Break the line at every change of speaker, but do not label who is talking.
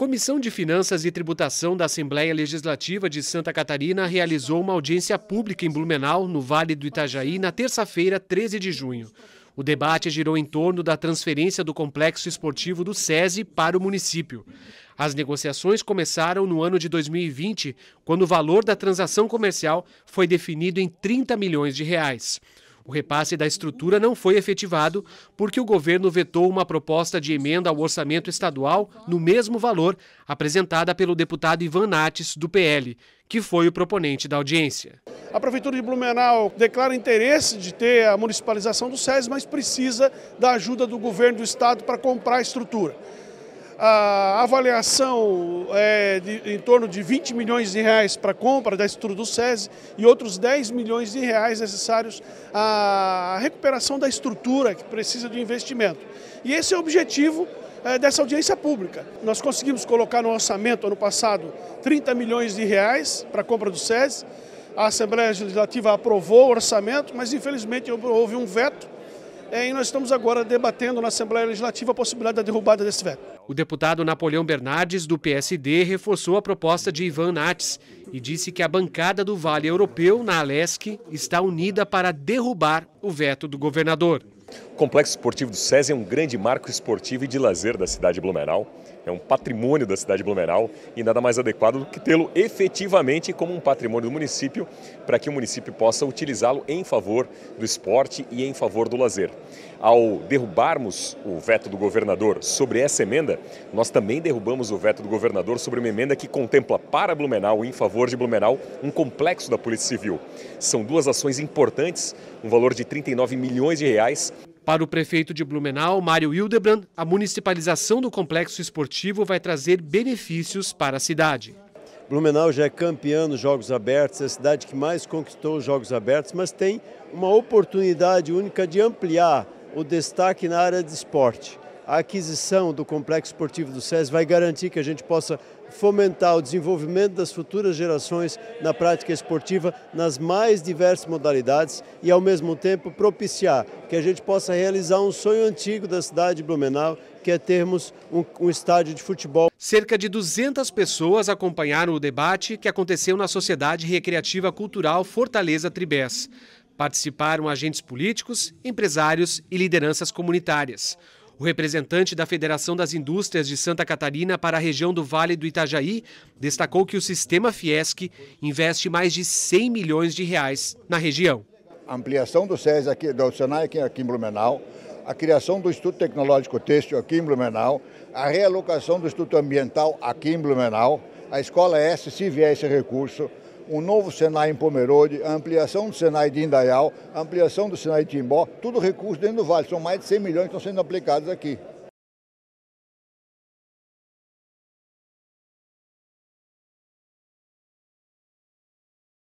Comissão de Finanças e Tributação da Assembleia Legislativa de Santa Catarina realizou uma audiência pública em Blumenau, no Vale do Itajaí, na terça-feira, 13 de junho. O debate girou em torno da transferência do complexo esportivo do SESI para o município. As negociações começaram no ano de 2020, quando o valor da transação comercial foi definido em 30 milhões de reais. O repasse da estrutura não foi efetivado porque o governo vetou uma proposta de emenda ao orçamento estadual no mesmo valor apresentada pelo deputado Ivan Nates, do PL, que foi o proponente da audiência.
A Prefeitura de Blumenau declara interesse de ter a municipalização do SES, mas precisa da ajuda do governo do estado para comprar a estrutura a avaliação é de, em torno de 20 milhões de reais para compra da estrutura do SESI e outros 10 milhões de reais necessários à recuperação da estrutura que precisa de investimento. E esse é o objetivo é, dessa audiência pública. Nós conseguimos colocar no orçamento ano passado 30 milhões de reais para a compra do SESI. A Assembleia Legislativa aprovou o orçamento, mas infelizmente houve um veto é, e nós estamos agora debatendo na Assembleia Legislativa a possibilidade da derrubada desse veto.
O deputado Napoleão Bernardes, do PSD, reforçou a proposta de Ivan Nates e disse que a bancada do Vale Europeu, na Alesc, está unida para derrubar o veto do governador.
O Complexo Esportivo do SESI é um grande marco esportivo e de lazer da cidade de Blumenau, é um patrimônio da cidade de Blumenau e nada mais adequado do que tê-lo efetivamente como um patrimônio do município para que o município possa utilizá-lo em favor do esporte e em favor do lazer. Ao derrubarmos o veto do governador sobre essa emenda, nós também derrubamos o veto do governador sobre uma emenda que contempla para Blumenau e em favor de Blumenau um complexo da Polícia Civil. São duas ações importantes, um valor de 39 milhões de reais
para o prefeito de Blumenau, Mário Hildebrand, a municipalização do complexo esportivo vai trazer benefícios para a cidade.
Blumenau já é campeã nos Jogos Abertos, é a cidade que mais conquistou os Jogos Abertos, mas tem uma oportunidade única de ampliar o destaque na área de esporte a aquisição do complexo esportivo do SES vai garantir que a gente possa fomentar o desenvolvimento das futuras gerações na prática esportiva nas mais diversas modalidades e, ao mesmo tempo, propiciar que a gente possa realizar um sonho antigo da cidade de Blumenau, que é termos um, um estádio de futebol.
Cerca de 200 pessoas acompanharam o debate que aconteceu na Sociedade Recreativa Cultural Fortaleza Tribés. Participaram agentes políticos, empresários e lideranças comunitárias. O representante da Federação das Indústrias de Santa Catarina para a região do Vale do Itajaí destacou que o sistema Fiesc investe mais de 100 milhões de reais na região.
A ampliação do SES aqui, do Senai aqui, aqui em Blumenau, a criação do Instituto Tecnológico Têxtil aqui em Blumenau, a realocação do Instituto Ambiental aqui em Blumenau, a escola S, se vier esse recurso, um novo Senai em Pomerode, a ampliação do Senai de Indaial, ampliação do Senai de Timbó, tudo recurso dentro do Vale. São mais de 100 milhões que estão sendo aplicados aqui.